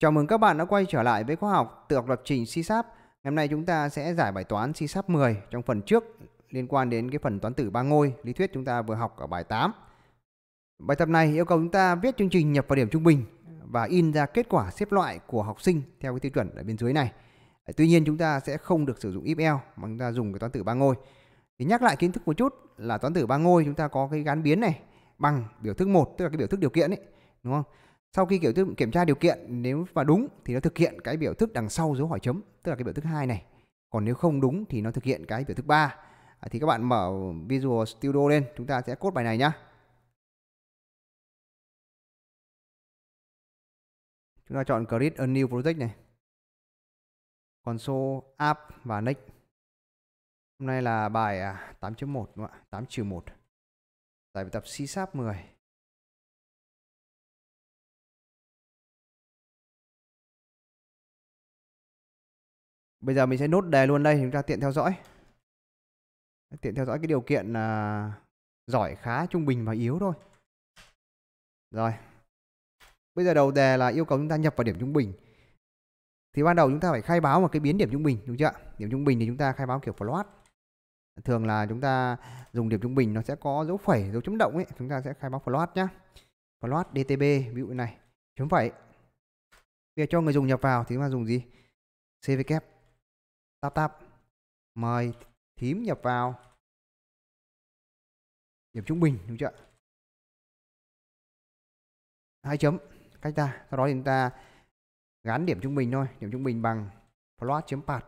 Chào mừng các bạn đã quay trở lại với khóa học tự học lập trình C Sharp. Ngày hôm nay chúng ta sẽ giải bài toán C Sharp 10 trong phần trước liên quan đến cái phần toán tử ba ngôi lý thuyết chúng ta vừa học ở bài 8. Bài tập này yêu cầu chúng ta viết chương trình nhập vào điểm trung bình và in ra kết quả xếp loại của học sinh theo cái tiêu chuẩn ở bên dưới này. Ờ, tuy nhiên chúng ta sẽ không được sử dụng if mà chúng ta dùng cái toán tử ba ngôi. Thì nhắc lại kiến thức một chút là toán tử ba ngôi chúng ta có cái gán biến này bằng biểu thức một tức là cái biểu thức điều kiện ấy, đúng không? sau khi kiểu thức kiểm tra điều kiện nếu mà đúng thì nó thực hiện cái biểu thức đằng sau dấu hỏi chấm tức là cái biểu thức hai này còn nếu không đúng thì nó thực hiện cái biểu thức ba à, thì các bạn mở Visual Studio lên chúng ta sẽ cốt bài này nhá chúng ta chọn create a new project này console app và next hôm nay là bài 8.1 à, đúng không ạ 8 1 giải bài tập C sharp 10 bây giờ mình sẽ nốt đề luôn đây chúng ta tiện theo dõi tiện theo dõi cái điều kiện là giỏi khá trung bình và yếu thôi rồi bây giờ đầu đề là yêu cầu chúng ta nhập vào điểm trung bình thì ban đầu chúng ta phải khai báo một cái biến điểm trung bình đúng chưa điểm trung bình thì chúng ta khai báo kiểu float thường là chúng ta dùng điểm trung bình nó sẽ có dấu phẩy dấu chấm động ấy chúng ta sẽ khai báo float nhá float dtb ví dụ này chấm phẩy bây giờ cho người dùng nhập vào thì chúng ta dùng gì cvk tap tap mời thím nhập vào điểm trung bình đúng chưa hai chấm cách ta sau đó thì chúng ta gắn điểm trung bình thôi điểm trung bình bằng plot chấm path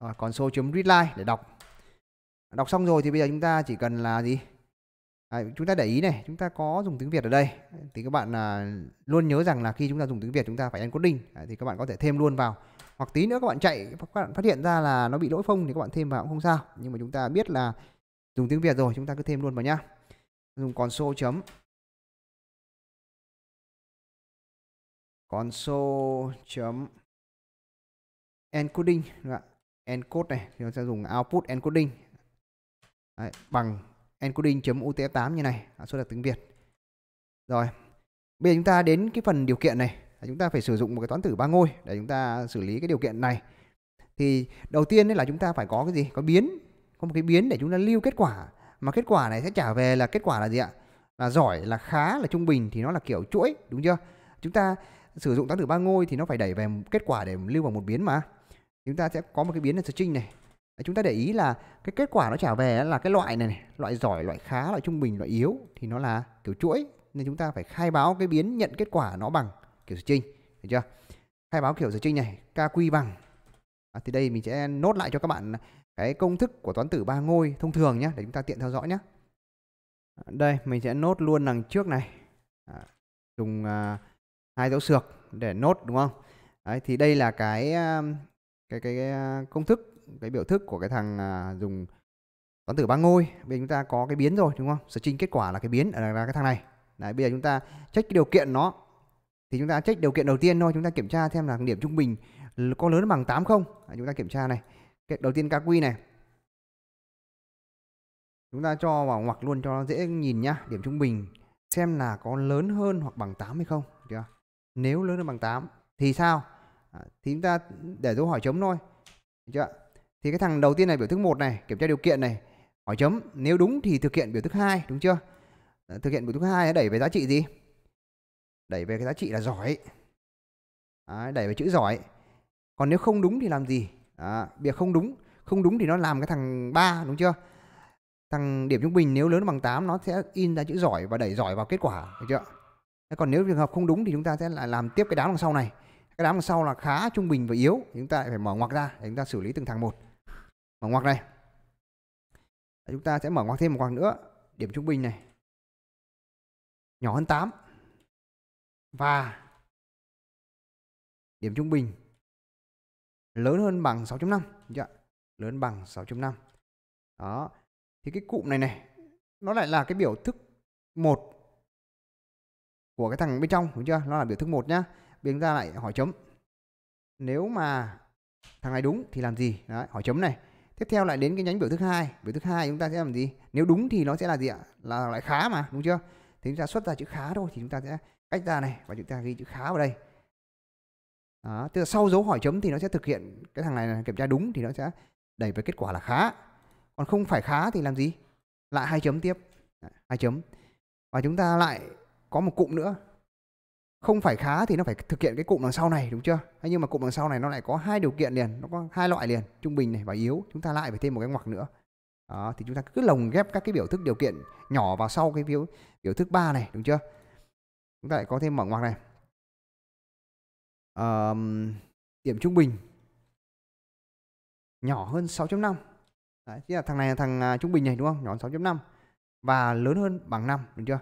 rồi số chấm readline để đọc đọc xong rồi thì bây giờ chúng ta chỉ cần là gì À, chúng ta để ý này, chúng ta có dùng tiếng Việt ở đây thì các bạn à, luôn nhớ rằng là khi chúng ta dùng tiếng Việt chúng ta phải encoding à, thì các bạn có thể thêm luôn vào. Hoặc tí nữa các bạn chạy các bạn phát hiện ra là nó bị lỗi phông thì các bạn thêm vào cũng không sao. Nhưng mà chúng ta biết là dùng tiếng Việt rồi chúng ta cứ thêm luôn vào nhá. Dùng console chấm console chấm encoding đúng không? encode này thì nó sẽ dùng output encoding Đấy, bằng encoding.utf8 như này à, số xuất được tiếng Việt. Rồi, bây giờ chúng ta đến cái phần điều kiện này. Chúng ta phải sử dụng một cái toán tử ba ngôi để chúng ta xử lý cái điều kiện này. Thì đầu tiên là chúng ta phải có cái gì? Có biến, có một cái biến để chúng ta lưu kết quả. Mà kết quả này sẽ trả về là kết quả là gì ạ? Là giỏi, là khá, là trung bình thì nó là kiểu chuỗi, đúng chưa? Chúng ta sử dụng toán tử ba ngôi thì nó phải đẩy về kết quả để lưu vào một biến mà. Chúng ta sẽ có một cái biến là string này chúng ta để ý là cái kết quả nó trả về là cái loại này, này loại giỏi loại khá loại trung bình loại yếu thì nó là kiểu chuỗi nên chúng ta phải khai báo cái biến nhận kết quả nó bằng kiểu giải trinh được chưa khai báo kiểu giải trinh này kq bằng à, thì đây mình sẽ nốt lại cho các bạn cái công thức của toán tử ba ngôi thông thường nhé để chúng ta tiện theo dõi nhé à, đây mình sẽ nốt luôn đằng trước này à, dùng à, hai dấu xược để nốt đúng không Đấy, thì đây là cái à, cái, cái à, công thức cái biểu thức của cái thằng à, dùng toán tử ba ngôi bây giờ chúng ta có cái biến rồi đúng không string kết quả là cái biến là, là cái thằng này Đấy, bây giờ chúng ta check cái điều kiện nó thì chúng ta check điều kiện đầu tiên thôi chúng ta kiểm tra xem là điểm trung bình có lớn bằng 8 không Đấy, chúng ta kiểm tra này cái đầu tiên KQ này chúng ta cho vào ngoặc luôn cho nó dễ nhìn nhá điểm trung bình xem là có lớn hơn hoặc bằng 8 hay không chưa nếu lớn hơn bằng 8 thì sao à, thì chúng ta để dấu hỏi chấm thôi chưa thì cái thằng đầu tiên này biểu thức một này kiểm tra điều kiện này hỏi chấm nếu đúng thì thực hiện biểu thức hai đúng chưa thực hiện biểu thức hai đẩy về giá trị gì đẩy về cái giá trị là giỏi Đấy, đẩy về chữ giỏi còn nếu không đúng thì làm gì à, việc không đúng không đúng thì nó làm cái thằng ba đúng chưa thằng điểm trung bình nếu lớn bằng 8 nó sẽ in ra chữ giỏi và đẩy giỏi vào kết quả được chưa còn nếu trường hợp không đúng thì chúng ta sẽ lại làm tiếp cái đám đằng sau này cái đám đằng sau là khá trung bình và yếu chúng ta phải mở ngoặc ra để chúng ta xử lý từng thằng một mở ngoặc này chúng ta sẽ mở ngoặc thêm một ngoặc nữa điểm trung bình này nhỏ hơn 8 và điểm trung bình lớn hơn bằng 6.5 dạ lớn bằng 6.5 đó thì cái cụm này này nó lại là cái biểu thức một của cái thằng bên trong đúng chưa nó là biểu thức một nhá Biến ra lại hỏi chấm nếu mà thằng này đúng thì làm gì Đấy, hỏi chấm này tiếp theo lại đến cái nhánh biểu thức hai biểu thức hai chúng ta sẽ làm gì nếu đúng thì nó sẽ là gì ạ là lại khá mà đúng chưa thì chúng ta xuất ra chữ khá thôi thì chúng ta sẽ cách ra này và chúng ta ghi chữ khá vào đây đó, tức là sau dấu hỏi chấm thì nó sẽ thực hiện cái thằng này là kiểm tra đúng thì nó sẽ đẩy về kết quả là khá còn không phải khá thì làm gì lại hai chấm tiếp hai chấm và chúng ta lại có một cụm nữa không phải khá thì nó phải thực hiện cái cụm đằng sau này đúng chưa thế nhưng mà cụm đằng sau này nó lại có hai điều kiện liền nó có hai loại liền trung bình này và yếu chúng ta lại phải thêm một cái ngoặc nữa đó, thì chúng ta cứ lồng ghép các cái biểu thức điều kiện nhỏ vào sau cái biểu biểu thức ba này đúng chưa chúng ta lại có thêm mở ngoặc này à, điểm trung bình nhỏ hơn 6.5 Đấy, là thằng này là thằng à, trung bình này đúng không nhỏ hơn 6.5 và lớn hơn bằng 5 đúng chưa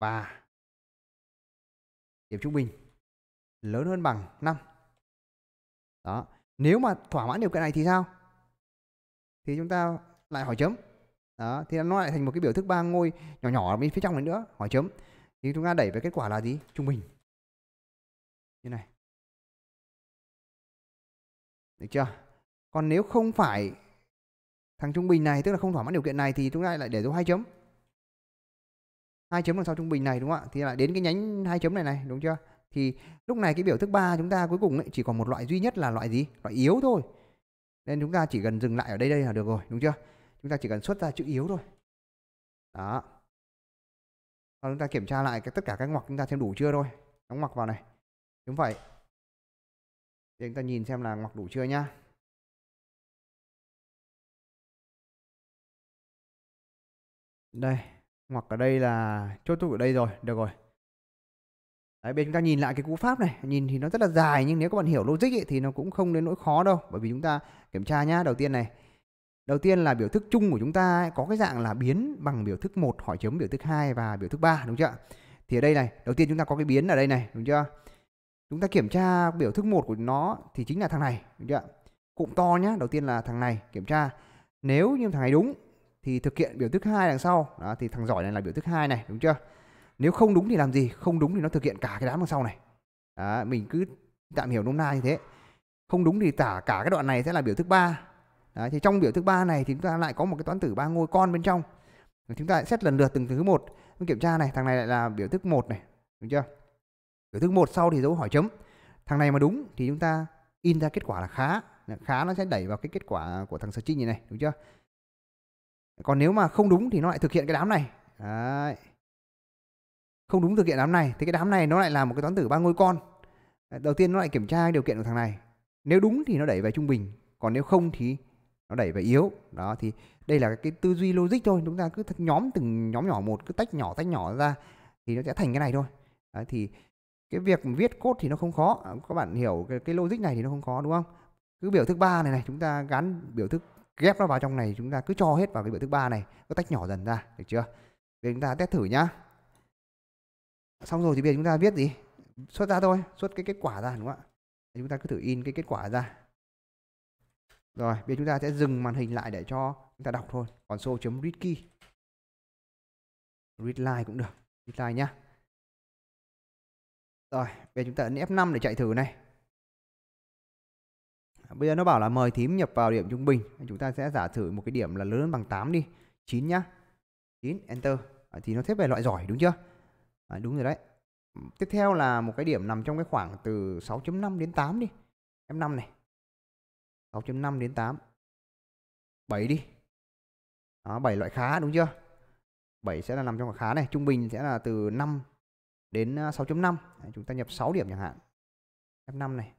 và điểm trung bình lớn hơn bằng 5. Đó. Nếu mà thỏa mãn điều kiện này thì sao? Thì chúng ta lại hỏi chấm. Đó, thì nó lại thành một cái biểu thức ba ngôi nhỏ nhỏ ở bên phía trong này nữa, hỏi chấm. Thì chúng ta đẩy về kết quả là gì? Trung bình. Như này. Được chưa? Còn nếu không phải thằng trung bình này tức là không thỏa mãn điều kiện này thì chúng ta lại để dấu hai chấm hai chấm đằng sau trung bình này đúng không ạ thì lại đến cái nhánh hai chấm này này đúng chưa thì lúc này cái biểu thức 3 chúng ta cuối cùng ấy, chỉ còn một loại duy nhất là loại gì loại yếu thôi nên chúng ta chỉ cần dừng lại ở đây đây là được rồi đúng chưa chúng ta chỉ cần xuất ra chữ yếu thôi đó sau chúng ta kiểm tra lại cái tất cả các ngoặc chúng ta xem đủ chưa thôi đóng ngoặc vào này đúng vậy để chúng ta nhìn xem là ngoặc đủ chưa nhá đây ngoặc ở đây là chốt thúc ở đây rồi được rồi Đấy, bây chúng ta nhìn lại cái cú pháp này nhìn thì nó rất là dài nhưng nếu các bạn hiểu logic ấy, thì nó cũng không đến nỗi khó đâu bởi vì chúng ta kiểm tra nhá đầu tiên này đầu tiên là biểu thức chung của chúng ta ấy, có cái dạng là biến bằng biểu thức một hỏi chấm biểu thức 2 và biểu thức 3 đúng chưa thì ở đây này đầu tiên chúng ta có cái biến ở đây này đúng chưa chúng ta kiểm tra biểu thức một của nó thì chính là thằng này đúng chưa cụm to nhá đầu tiên là thằng này kiểm tra nếu như thằng này đúng thì thực hiện biểu thức hai đằng sau đó thì thằng giỏi này là biểu thức hai này đúng chưa nếu không đúng thì làm gì không đúng thì nó thực hiện cả cái đám đằng sau này đó, mình cứ tạm hiểu nôm na như thế không đúng thì tả cả cái đoạn này sẽ là biểu thức ba thì trong biểu thức ba này thì chúng ta lại có một cái toán tử ba ngôi con bên trong chúng ta lại xét lần lượt từng thứ một kiểm tra này thằng này lại là biểu thức một này đúng chưa biểu thức một sau thì dấu hỏi chấm thằng này mà đúng thì chúng ta in ra kết quả là khá khá nó sẽ đẩy vào cái kết quả của thằng searching này này đúng chưa còn nếu mà không đúng thì nó lại thực hiện cái đám này đấy không đúng thực hiện đám này thì cái đám này nó lại là một cái toán tử ba ngôi con đầu tiên nó lại kiểm tra điều kiện của thằng này nếu đúng thì nó đẩy về trung bình còn nếu không thì nó đẩy về yếu đó thì đây là cái tư duy logic thôi chúng ta cứ nhóm từng nhóm nhỏ một cứ tách nhỏ tách nhỏ ra thì nó sẽ thành cái này thôi Đấy, thì cái việc viết cốt thì nó không khó các bạn hiểu cái, cái logic này thì nó không khó đúng không cứ biểu thức ba này này chúng ta gắn biểu thức ghép nó vào trong này chúng ta cứ cho hết vào cái biểu thức ba này cứ tách nhỏ dần ra được chưa bây chúng ta test thử nhá xong rồi thì bây giờ chúng ta viết gì xuất ra thôi xuất cái kết quả ra đúng không ạ chúng ta cứ thử in cái kết quả ra rồi bây giờ chúng ta sẽ dừng màn hình lại để cho chúng ta đọc thôi còn show chấm read key read line cũng được read line nhá rồi bây giờ chúng ta ấn F5 để chạy thử này Bây giờ nó bảo là mời thím nhập vào điểm trung bình. Chúng ta sẽ giả thử một cái điểm là lớn hơn bằng 8 đi. 9 nhá. 9 enter. À, thì nó xếp về loại giỏi đúng chưa? À, đúng rồi đấy. Tiếp theo là một cái điểm nằm trong cái khoảng từ 6.5 đến 8 đi. Em 5 này. 6.5 đến 8. 7 đi. Đó, 7 loại khá đúng chưa? 7 sẽ là nằm trong khoảng khá này, trung bình sẽ là từ 5 đến 6.5. À, chúng ta nhập 6 điểm chẳng hạn. F5 này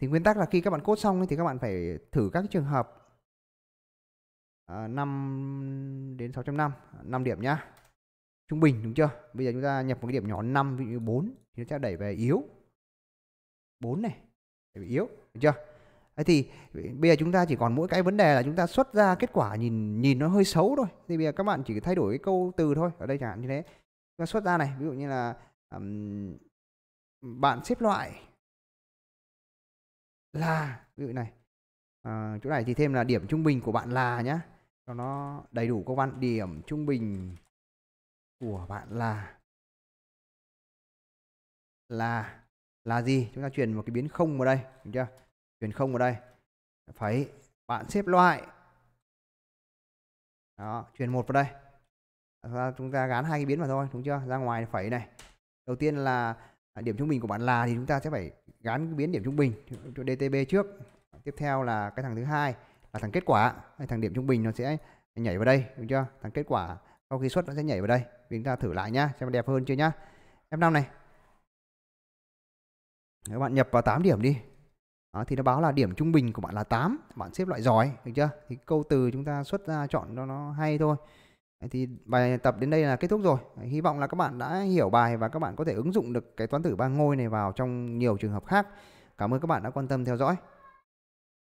thì nguyên tắc là khi các bạn cốt xong thì các bạn phải thử các trường hợp à, 5 đến 6.5 5 điểm nhá trung bình đúng chưa bây giờ chúng ta nhập một cái điểm nhỏ 5 ví dụ 4 thì nó sẽ đẩy về yếu 4 này đẩy về yếu đúng chưa Thế thì bây giờ chúng ta chỉ còn mỗi cái vấn đề là chúng ta xuất ra kết quả nhìn nhìn nó hơi xấu thôi thì bây giờ các bạn chỉ thay đổi cái câu từ thôi ở đây chẳng hạn như thế chúng ta xuất ra này ví dụ như là um, bạn xếp loại là ví dụ này à, chỗ này thì thêm là điểm trung bình của bạn là nhá cho nó đầy đủ các văn điểm trung bình của bạn là là là gì chúng ta chuyển một cái biến không vào đây đúng chưa chuyển không vào đây phải bạn xếp loại đó chuyển một vào đây chúng ta gán hai cái biến vào thôi đúng chưa ra ngoài phẩy này đầu tiên là À, điểm trung bình của bạn là thì chúng ta sẽ phải gắn biến điểm trung bình cho DTB trước tiếp theo là cái thằng thứ hai là thằng kết quả hay thằng điểm trung bình nó sẽ nhảy vào đây đúng chưa thằng kết quả sau khi xuất nó sẽ nhảy vào đây chúng ta thử lại nhá xem đẹp hơn chưa nhá F5 này các bạn nhập vào 8 điểm đi đó, thì nó báo là điểm trung bình của bạn là 8 bạn xếp loại giỏi được chưa thì câu từ chúng ta xuất ra chọn cho nó hay thôi thì bài tập đến đây là kết thúc rồi hy vọng là các bạn đã hiểu bài và các bạn có thể ứng dụng được cái toán tử ba ngôi này vào trong nhiều trường hợp khác cảm ơn các bạn đã quan tâm theo dõi